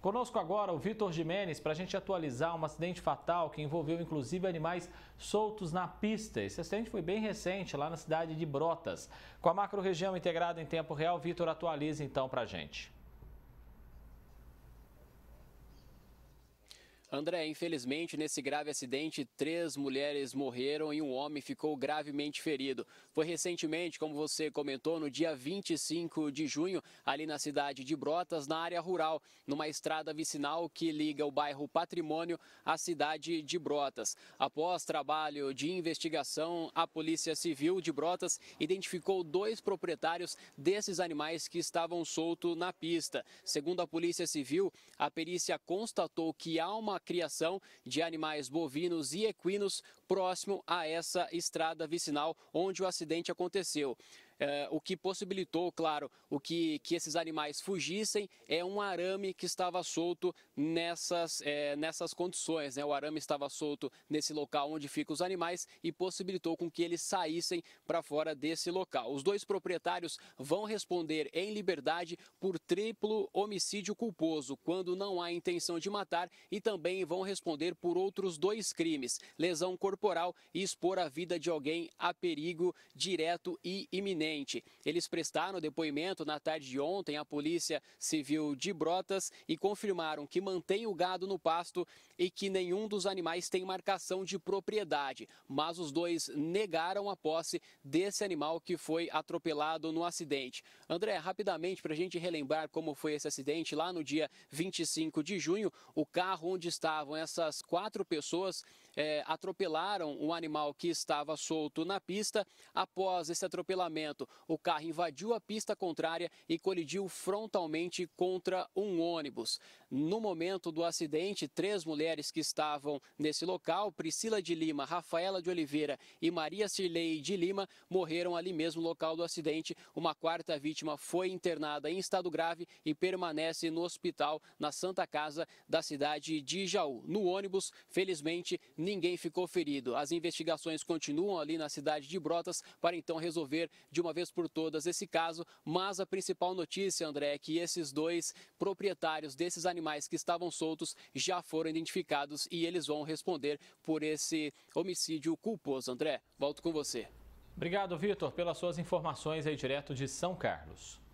Conosco agora o Vitor Jimenez para a gente atualizar um acidente fatal que envolveu inclusive animais soltos na pista. Esse acidente foi bem recente lá na cidade de Brotas. Com a macro região integrada em tempo real, Vitor atualiza então para a gente. André, infelizmente, nesse grave acidente, três mulheres morreram e um homem ficou gravemente ferido. Foi recentemente, como você comentou, no dia 25 de junho, ali na cidade de Brotas, na área rural, numa estrada vicinal que liga o bairro Patrimônio à cidade de Brotas. Após trabalho de investigação, a Polícia Civil de Brotas identificou dois proprietários desses animais que estavam soltos na pista. Segundo a Polícia Civil, a perícia constatou que há uma criação de animais bovinos e equinos próximo a essa estrada vicinal onde o acidente aconteceu. Eh, o que possibilitou, claro, o que, que esses animais fugissem é um arame que estava solto nessas, eh, nessas condições. Né? O arame estava solto nesse local onde ficam os animais e possibilitou com que eles saíssem para fora desse local. Os dois proprietários vão responder em liberdade por triplo homicídio culposo, quando não há intenção de matar, e também vão responder por outros dois crimes: lesão corporal e expor a vida de alguém a perigo direto e iminente acidente. Eles prestaram depoimento na tarde de ontem à Polícia Civil de Brotas e confirmaram que mantém o gado no pasto e que nenhum dos animais tem marcação de propriedade, mas os dois negaram a posse desse animal que foi atropelado no acidente. André, rapidamente, para a gente relembrar como foi esse acidente, lá no dia 25 de junho, o carro onde estavam essas quatro pessoas é, atropelaram um animal que estava solto na pista. Após esse atropelamento, o carro invadiu a pista contrária e colidiu frontalmente contra um ônibus. No momento do acidente, três mulheres que estavam nesse local, Priscila de Lima, Rafaela de Oliveira e Maria Cirlei de Lima, morreram ali mesmo no local do acidente. Uma quarta vítima foi internada em estado grave e permanece no hospital na Santa Casa da cidade de Jaú. No ônibus, felizmente, ninguém ficou ferido. As investigações continuam ali na cidade de Brotas para então resolver de uma vez por todas esse caso. Mas a principal notícia, André, é que esses dois proprietários desses animais que estavam soltos já foram identificados e eles vão responder por esse homicídio culposo. André, volto com você. Obrigado, Vitor, pelas suas informações aí direto de São Carlos.